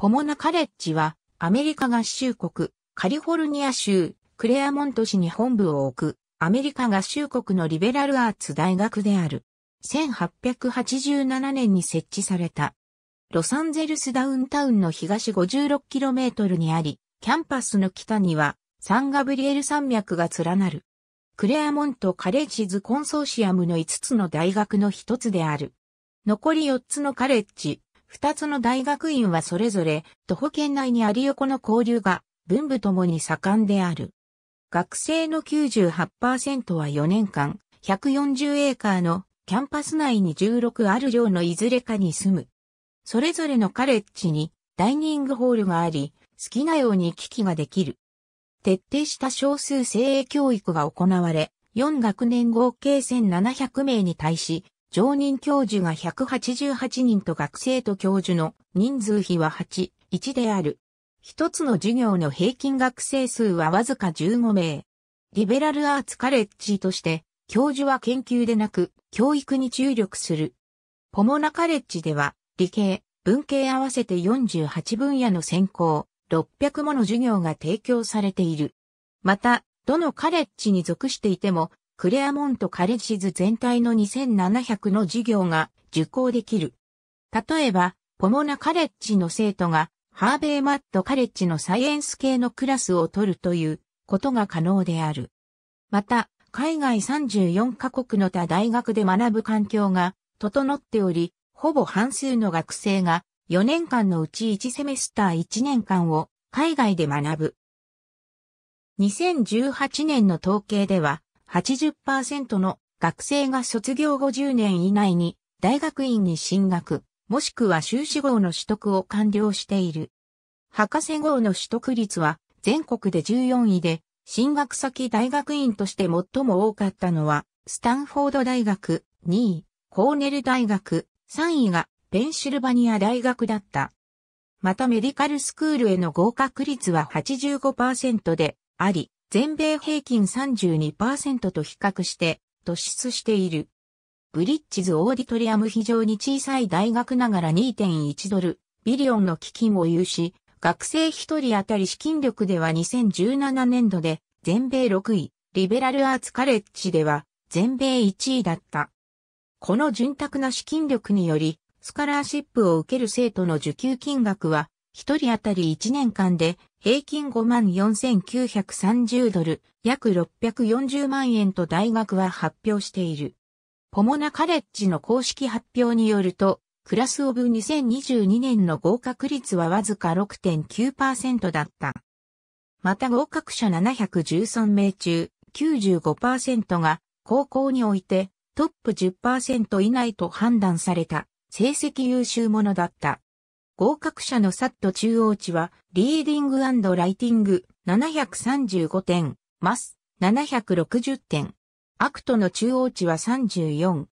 ポモナカレッジは、アメリカ合衆国、カリフォルニア州、クレアモント市に本部を置く、アメリカ合衆国のリベラルアーツ大学である。1887年に設置された。ロサンゼルスダウンタウンの東 56km にあり、キャンパスの北には、サンガブリエル山脈が連なる。クレアモントカレッジズコンソーシアムの5つの大学の一つである。残り4つのカレッジ、二つの大学院はそれぞれ、徒歩圏内にあり横の交流が、文部ともに盛んである。学生の98%は4年間、140エーカーのキャンパス内に16ある寮のいずれかに住む。それぞれのカレッジにダイニングホールがあり、好きなように行き来ができる。徹底した少数精鋭教育が行われ、4学年合計1700名に対し、常任教授が188人と学生と教授の人数比は8、1である。一つの授業の平均学生数はわずか15名。リベラルアーツカレッジとして、教授は研究でなく、教育に注力する。ポモナカレッジでは、理系、文系合わせて48分野の専攻、600もの授業が提供されている。また、どのカレッジに属していても、クレアモントカレッジズ全体の2700の授業が受講できる。例えば、ポモナカレッジの生徒がハーベイマットカレッジのサイエンス系のクラスを取るということが可能である。また、海外34カ国の他大学で学ぶ環境が整っており、ほぼ半数の学生が4年間のうち1セメスター1年間を海外で学ぶ。2018年の統計では、80%の学生が卒業50年以内に大学院に進学、もしくは修士号の取得を完了している。博士号の取得率は全国で14位で、進学先大学院として最も多かったのは、スタンフォード大学2位、コーネル大学3位がペンシルバニア大学だった。またメディカルスクールへの合格率は85%であり、全米平均32%と比較して突出している。ブリッジズオーディトリアム非常に小さい大学ながら2.1ドル、ビリオンの基金を有し、学生一人当たり資金力では2017年度で全米6位、リベラルアーツカレッジでは全米1位だった。この潤沢な資金力により、スカラーシップを受ける生徒の受給金額は一人当たり1年間で平均54,930ドル、約640万円と大学は発表している。ポモナカレッジの公式発表によると、クラスオブ2022年の合格率はわずか6.9%だった。また合格者713名中95%が高校においてトップ10%以内と判断された成績優秀者だった。合格者のサット中央値は、リーディングライティング735点、マス760点。アクトの中央値は34。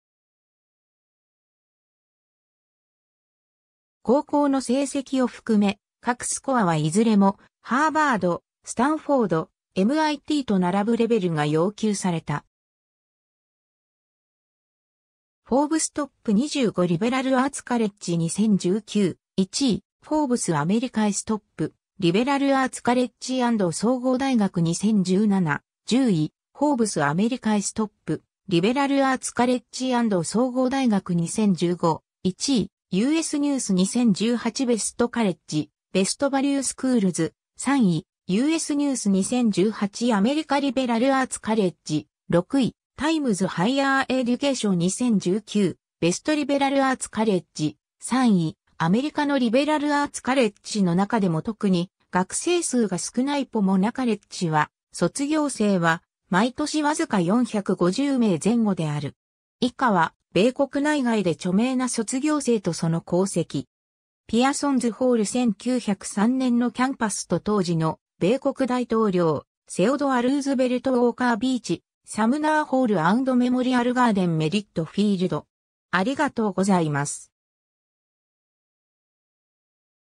高校の成績を含め、各スコアはいずれも、ハーバード、スタンフォード、MIT と並ぶレベルが要求された。フォーブストップ25リベラルアーツカレッジ2019 1位、フォーブスアメリカイストップ、リベラルアーツカレッジ総合大学2017、10位、フォーブスアメリカイストップ、リベラルアーツカレッジ総合大学2015、1位、US ニュース2018ベストカレッジ、ベストバリュースクールズ、3位、US ニュース2018アメリカリベラルアーツカレッジ、6位、タイムズハイヤーエデュケーション2019、ベストリベラルアーツカレッジ、3位、アメリカのリベラルアーツカレッジの中でも特に学生数が少ないポモナカレッジは、卒業生は毎年わずか450名前後である。以下は、米国内外で著名な卒業生とその功績。ピアソンズホール1903年のキャンパスと当時の米国大統領、セオドア・ルーズベルト・ウォーカー・ビーチ、サムナーホールメモリアルガーデンメリットフィールド。ありがとうございます。